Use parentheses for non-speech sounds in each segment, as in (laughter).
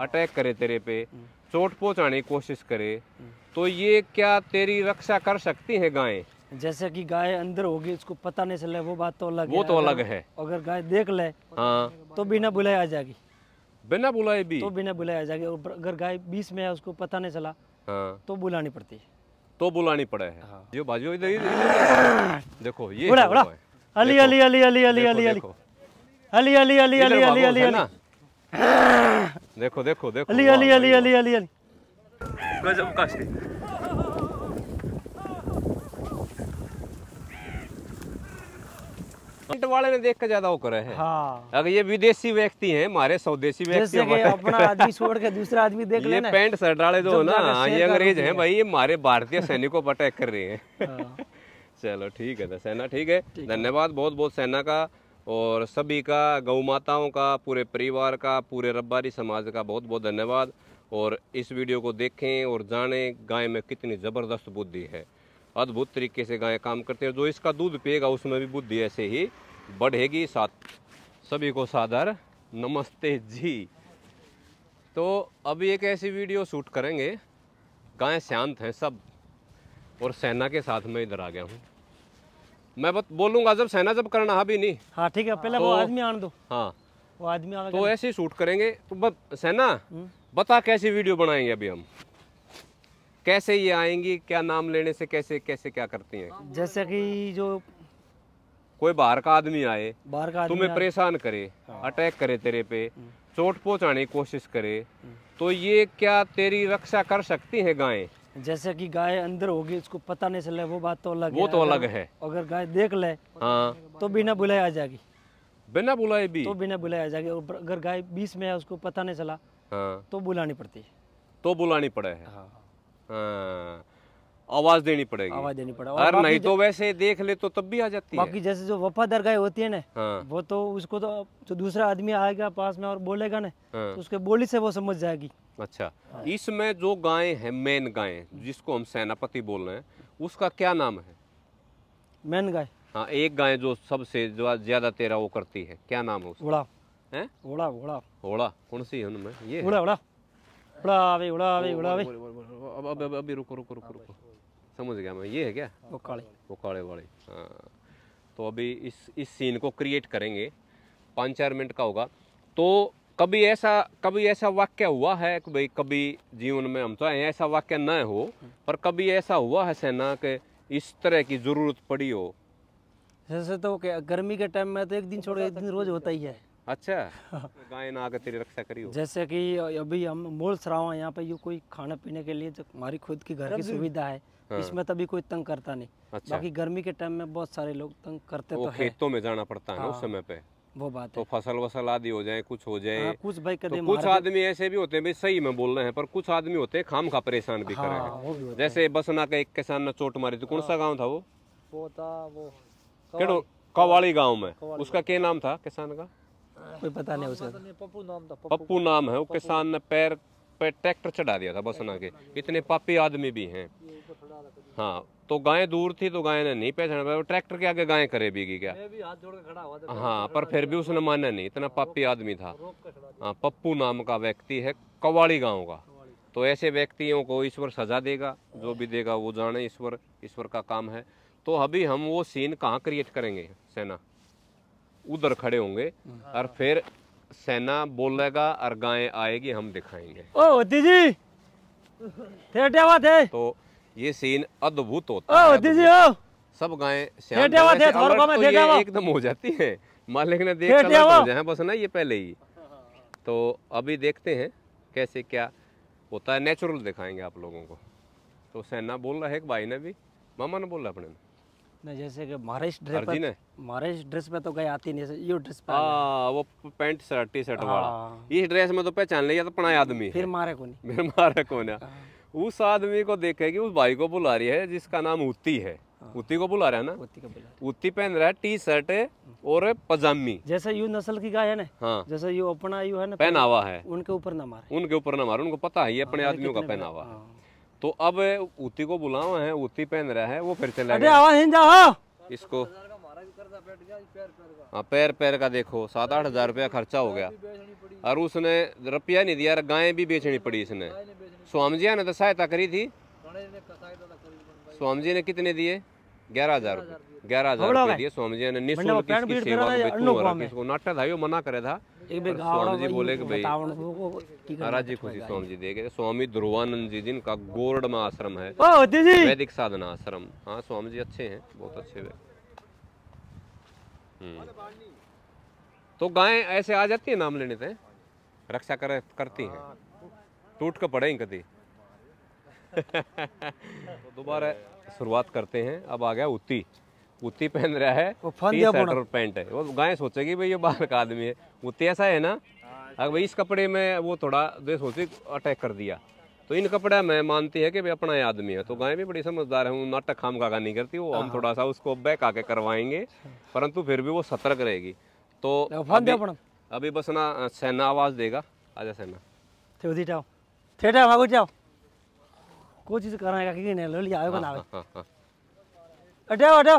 Attack करे तेरे पे हम्म। चोट पहुंचाने की कोशिश करे हम्म। तो ये क्या तेरी रक्षा कर सकती है गाय जैसे कि गाय अंदर होगी उसको पता नहीं चले वो बात तो अलग वो तो अलग है अगर गाय देख ले हाँ तो बिना बुलाए आ जाएगी बिना बुलाए भी तो बिना बुलाए आ जाएगी अगर गाय बीस में है उसको पता नहीं चला हाँ तो बुलानी पड़ती है तो बुलानी पड़े है हाँ। जो बाजू इधर इधर (coughs) देखो ये बुला बुला अली अली अली अली अली अली अली अली अली अली अली अली अली (coughs) (coughs) देखो देखो देखो अली अली अली अली अली अली गजब का से वाले ने देख के ज्यादा वो करे हैं हाँ। अगर ये विदेशी व्यक्ति हैं हमारे स्वदेशी व्यक्ति अपना आदमी छोड़ के दूसरा आदमी देख ये पैंट शर्ट डाले जो ना ये अंग्रेज हैं भाई ये हमारे भारतीय सैनिकों पर अटैक कर रहे हैं हाँ। (laughs) चलो ठीक है तो सेना ठीक है धन्यवाद बहुत बहुत सेना का और सभी का गौ माताओं का पूरे परिवार का पूरे रब्बारी समाज का बहुत बहुत धन्यवाद और इस वीडियो को देखें और जानें गाय में कितनी ज़बरदस्त बुद्धि है अद्भुत तरीके से गाय काम करती है जो इसका दूध पिएगा उसमें भी बुद्धि ऐसे ही बढ़ेगी साथ सभी को सादर नमस्ते जी तो अभी एक ऐसी वीडियो शूट करेंगे गाय शांत हैं सब और सेना के साथ मैं इधर आ गया हूँ मैं बोलूंगा जब सेना जब करना है हाँ भी नहीं हाँ ठीक है पहले तो, वो आदमी आन दो हाँ वो आदमी तो ऐसे ही शूट करेंगे तो ब, हम्म। बता कैसी वीडियो बनाएंगे अभी हम कैसे ये आएंगी क्या नाम लेने से कैसे कैसे क्या करती हैं जैसे कि जो कोई बाहर का आदमी आए बाहर का तुम्हें परेशान करे अटैक हाँ। करे तेरे पे हम्म। चोट पहुंचाने की कोशिश करे हम्म। तो ये क्या तेरी रक्षा कर सकती है गायें जैसे कि गाय अंदर होगी उसको पता नहीं चले वो बात तो अलग वो है, तो अलग है अगर गाय देख ले हाँ तो बिना बुलाए आ जाएगी बिना बुलाए भी तो बिना बुलाए आ जाएगी अगर गाय बीस में है उसको पता नहीं चला हाँ। तो बुलानी पड़ती है तो बुलानी पड़े है हाँ। हाँ। आवाज देनी पड़ेगी आवाज देनी पड़ेगा और नहीं तो वैसे देख ले तो तब भी आ जाती है बाकी जैसे जो वफादार गाय होती है ना हाँ। वो तो उसको तो जो दूसरा आदमी आएगा पास में और बोलेगा ना हाँ। तो उसके बोली से वो समझ जाएगी अच्छा हाँ। इसमें जो गाय है मेन गाय जिसको हम सेनापति बोल रहे हैं उसका क्या नाम है मेन गाय हाँ एक गाय जो सबसे ज्यादा तेरा वो करती है क्या नाम है उसका है ओड़ा ओड़ा ओड़ा कौन सी है उनमें ये ओड़ा ओड़ा उड़ावे उड़ावे उड़ावे अब अब अभी रुको रुको रुको रुको समझ गया मैं ये है क्या वो काले वो काले वाले हाँ तो अभी इस इस सीन को क्रिएट करेंगे पाँच चार मिनट का होगा तो कभी ऐसा कभी ऐसा वाक्य हुआ है कि भाई कभी जीवन में हम चाहें तो ऐसा वाक्य न हो पर कभी ऐसा हुआ है सेना के इस तरह की ज़रूरत पड़ी हो जैसे तो क्या गर्मी के टाइम में तो एक दिन छोड़ एक दिन रोज होता ही है अच्छा (laughs) हाँ। गाय ना आकर तेरी रक्षा करी हो जैसे कि अभी हम मोल सरावा यहाँ पे यू कोई खाने पीने के लिए जो हमारी खुद की घर की सुविधा है हाँ। इसमें तभी कोई तंग करता नहीं अच्छा। बाकी गर्मी के टाइम में बहुत सारे लोग तंग करते वो तो खेतों में जाना पड़ता है हाँ। उस समय पे वो बात तो फसल वसल आदि हो जाए कुछ हो जाए हाँ, कुछ भाई कदम तो कुछ आदमी ऐसे भी होते हैं भाई सही में बोल रहे हैं पर कुछ आदमी होते हैं खाम खा परेशान भी करें हाँ, जैसे बसना का एक किसान ने चोट मारी थी तो कौन सा हाँ। गाँव था वो वो था वो कवाड़ी गाँव में उसका क्या नाम था किसान का कोई पता नहीं उसका पप्पू नाम था पप्पू नाम है वो किसान ने पैर पे ट्रैक्टर चढ़ा दिया था बसना के इतने पापी आदमी भी हैं हाँ तो गाय दूर थी तो गाय ने नहीं पहचान पाया ट्रैक्टर के आगे गाय करे भी क्या भी हाथ जोड़ खड़ा हुआ था हाँ पर फिर भी उसने माना नहीं इतना हाँ, पापी आदमी था हाँ पप्पू नाम का व्यक्ति है कवाड़ी गाँव का तो ऐसे व्यक्तियों को ईश्वर सजा देगा जो भी देगा वो जाने ईश्वर ईश्वर का काम है तो अभी हम वो सीन कहाँ क्रिएट करेंगे सेना उधर खड़े होंगे हाँ। और फिर सेना बोलेगा और गाय आएगी हम दिखाएंगे ओ जी थे थे तो ये सीन अद्भुत होता ओ है जी ओ सब गाय तो एकदम हो जाती है मालिक ने देख जाए तो हाँ, बस ना ये पहले ही तो अभी देखते हैं कैसे क्या होता है नेचुरल दिखाएंगे आप लोगों को तो सेना बोल रहा है एक भाई ने भी मामा ने बोला अपने ने जैसे कि महारेश ड्रेस पर महारेश ड्रेस में तो गए आती नहीं यू ड्रेस हाँ, पर वो पैंट शर्ट टी शर्ट वाला हाँ। इस ड्रेस में तो पहचान लिया तो अपना आदमी फिर मारे नहीं फिर मारे को ना हाँ। उस आदमी को देखे उस भाई को बुला रही है जिसका नाम उत्ती है उत्ती को बुला रहा है ना उत्ती को बुला उत्ती पहन रहा है टी शर्ट और पजामी जैसे यू नस्ल की गाय है ना हाँ। जैसे यू अपना यू है ना पहनावा तो है उनके ऊपर ना मारे उनके ऊपर ना मारे उनको पता है ये अपने आदमियों का पहनावा है तो अब उती को बुलावा है उती पहन रहा है वो फिर चले इसको हाँ पैर पैर का देखो सात आठ हजार रुपया खर्चा हो गया और उसने रुपया नहीं दिया गायें भी बेचनी पड़ी इसने स्वामी ने तो सहायता करी थी तो स्वामी ने कितने दिए ग्यारह हजार ग्यारह हजार दिए स्वामी ने निःशुल्क नाटा था यो मना करे था एक बे गावड़ा जी बोले कि भाई हरा जी खुशी स्वामी जी देखे स्वामी ध्रुवानंद जी जिनका गोरड में आश्रम है वैदिक साधना आश्रम हाँ स्वामी जी अच्छे हैं बहुत अच्छे वे हम्म। तो गाय ऐसे आ जाती है नाम लेने से रक्षा कर करती हैं टूट कर पड़े कभी (laughs) तो दोबारा शुरुआत करते हैं अब आ गया उत्ती कुत्ती पहन रहा है टी शर्ट और पैंट है वो गाय सोचेगी भाई ये बाहर का आदमी है कुत्ती ऐसा है ना अगर हाँ भाई इस कपड़े में वो थोड़ा दे सोचे अटैक कर दिया तो इन कपड़ा मैं मानती है कि भाई अपना आदमी है तो गाय भी बड़ी समझदार है वो नाटक खाम का नहीं करती वो हम हाँ। थोड़ा सा उसको बैक आके करवाएंगे परंतु फिर भी वो सतर्क रहेगी तो अभी, अभी बस ना सेना आवाज देगा आजा सेना थे जाओ थे जाओ जाओ कोई चीज कराएगा कि नहीं लोली आएगा ना अटो अटो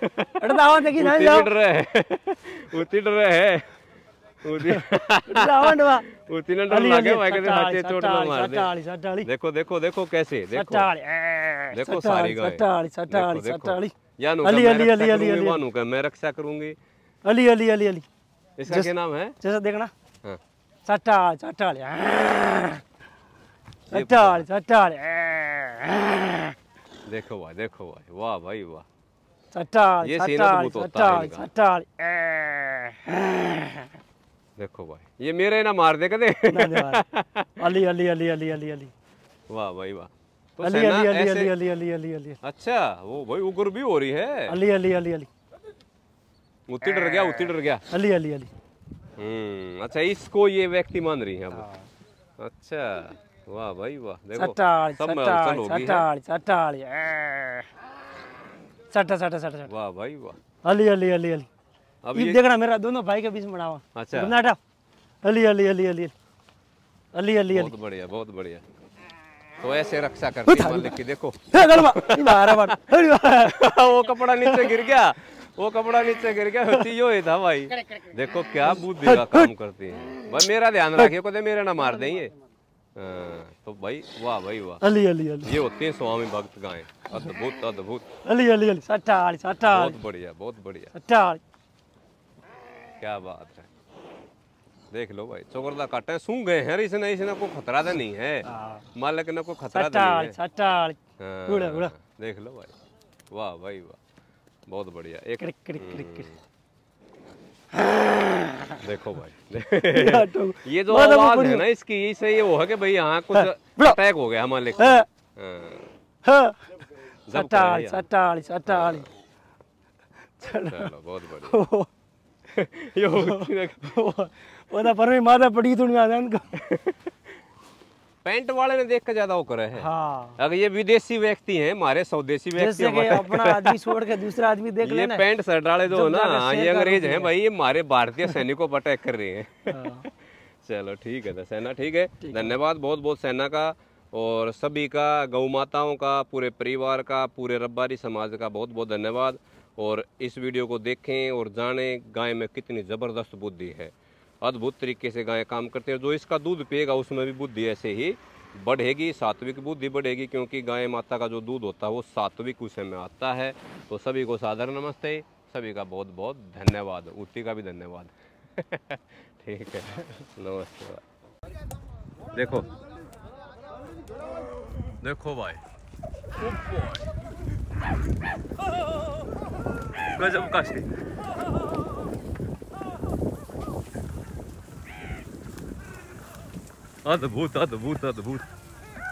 देखो देखो देखो कैसे देखो सारी मैं रक्षा करूंगी अली अली अली अली इसका क्या नाम है जैसा देखना हाँ। देखो भाई देखो भाई वाह भाई वाह चट्टान ये सेना भूत देखो भाई ये मेरे ना मार दे कदे अली अली अली अली अली अली वाह भाई वाह तो अली, अली, अली, अली अली अली अली अली अच्छा वो भाई उग्र भी हो रही है अली अली अली अली उतनी डर गया उतनी डर गया अली अली अली हम्म अच्छा इसको ये व्यक्ति मान रही है अब अच्छा वाह भाई वाह देखो सब में हलचल होगी सटा सटा सटा वाह भाई वाह अली अली अली अली ये देखना मेरा दोनों भाई के बीच में अच्छा अली अली अली अली अली अली अली बहुत बढ़िया बहुत बढ़िया तो ऐसे रक्षा मालिक की देखो (laughs) वो कपड़ा नीचे गिर गया वो कपड़ा नीचे गिर गया यो ही था भाई देखो क्या बुद्धि का काम करती है भाई मेरा ध्यान रखिए को दे मेरा ना मार दें ये हाँ, तो भाई वाह भाई वाह अली अली अली ये होते हैं स्वामी भक्त गाय अद्भुत अद्भुत अली अली अली सट्टाड़ी सट्टाड़ी बहुत बढ़िया बहुत बढ़िया सट्टाड़ी क्या बात है देख लो भाई चोकरदा काटे सूंघ गए हैं इसने इसने को खतरा तो नहीं है हाँ। मालिक ने को खतरा तो नहीं है सट्टाड़ी हाँ, उड़ा उड़ा देख लो भाई वाह भाई वाह बहुत बढ़िया एक क्रिक क्रिक क्रिक हम्म। देखो भाई ये जो आवाज है ना इसकी इससे ये वो है कि भाई यहाँ कुछ अटैक हो गया हमारे अट्ठाईस अट्ठाईस अट्ठाईस बहुत बढ़िया यो वो ना पर माता पड़ी थोड़ी आदान का पेंट वाले ने देख के ज्यादा वो करे है हाँ। अगर ये विदेशी व्यक्ति हैं हमारे स्वदेशी व्यक्ति अपना आदमी छोड़ के दूसरा आदमी देख (laughs) ले पेंट शर्ट वाले जो तो ना हाँ, ये अंग्रेज हैं भाई ये हमारे भारतीय सैनिकों पर अटैक कर रहे हैं हाँ। (laughs) चलो ठीक है तो सेना ठीक है धन्यवाद बहुत बहुत सेना का और सभी का गौ माताओं का पूरे परिवार का पूरे रब्बारी समाज का बहुत बहुत धन्यवाद और इस वीडियो को देखें और जानें गाय में कितनी ज़बरदस्त बुद्धि है अद्भुत तरीके से गायें काम करती हैं जो इसका दूध पिएगा उसमें भी बुद्धि ऐसे ही बढ़ेगी सात्विक बुद्धि बढ़ेगी क्योंकि गाय माता का जो दूध होता है वो सात्विक उसे में आता है तो सभी को साधारण नमस्ते सभी का बहुत बहुत धन्यवाद उती का भी धन्यवाद (laughs) ठीक है नमस्ते देखो देखो भाई गजब का अद्भुत अद्भुत अद्भुत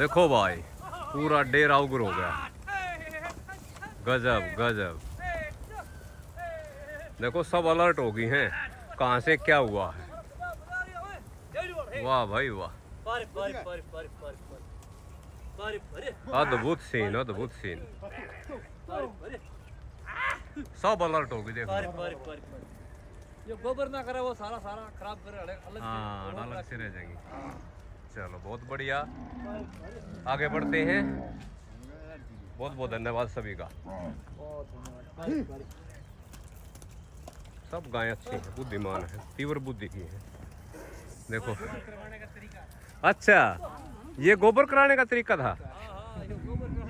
देखो भाई पूरा डेरा उग्र हो गया गजब गजब देखो सब अलर्ट हो गई हैं कहां से क्या हुआ है वाह भाई वाह अद्भुत सीन अद्भुत सीन सब अलर्ट हो गई देखो ये गोबर ना करे वो सारा सारा खराब कर हाँ, अलग से रह जाएंगे हाँ। चलो बहुत बढ़िया आगे बढ़ते हैं बहुत बहुत धन्यवाद सभी का सब गाय अच्छी है बुद्धिमान है तीव्र बुद्धि की है देखो अच्छा ये गोबर कराने का तरीका था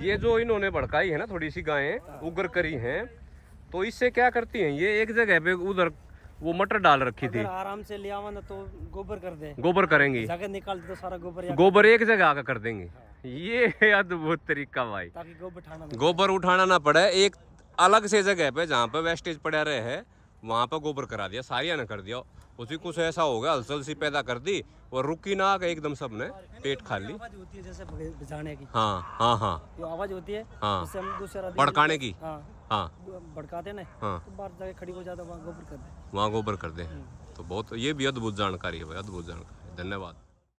ये जो इन्होंने भड़काई है ना थोड़ी सी गायें उगर करी हैं तो इससे क्या करती हैं ये एक जगह पे उधर वो मटर डाल रखी थी आराम से ले आवा तो गोबर कर दे गोबर करेंगे निकाल दे तो सारा गोबर गोबर एक जगह आकर कर देंगे ये अद्भुत तरीका भाई गोबर गोबर उठाना ना पड़े एक अलग से जगह पे जहाँ पे वेस्टेज पड़ा रहे है वहाँ पे गोबर करा दिया सारिया ने कर दिया उसी कुछ ऐसा हो गया हलचल सी पैदा कर दी और रुकी ना आके एकदम सब ने पेट तो खा ली आवाज होती है जैसे की हाँ हाँ हाँ तो आवाज होती है हाँ। भड़काने की हाँ, हाँ। भड़काते हाँ तो खड़ी हो जाता वहाँ गोबर कर दे वहाँ गोबर कर दे हम्म। तो बहुत ये भी अद्भुत जानकारी है भाई अद्भुत जानकारी धन्यवाद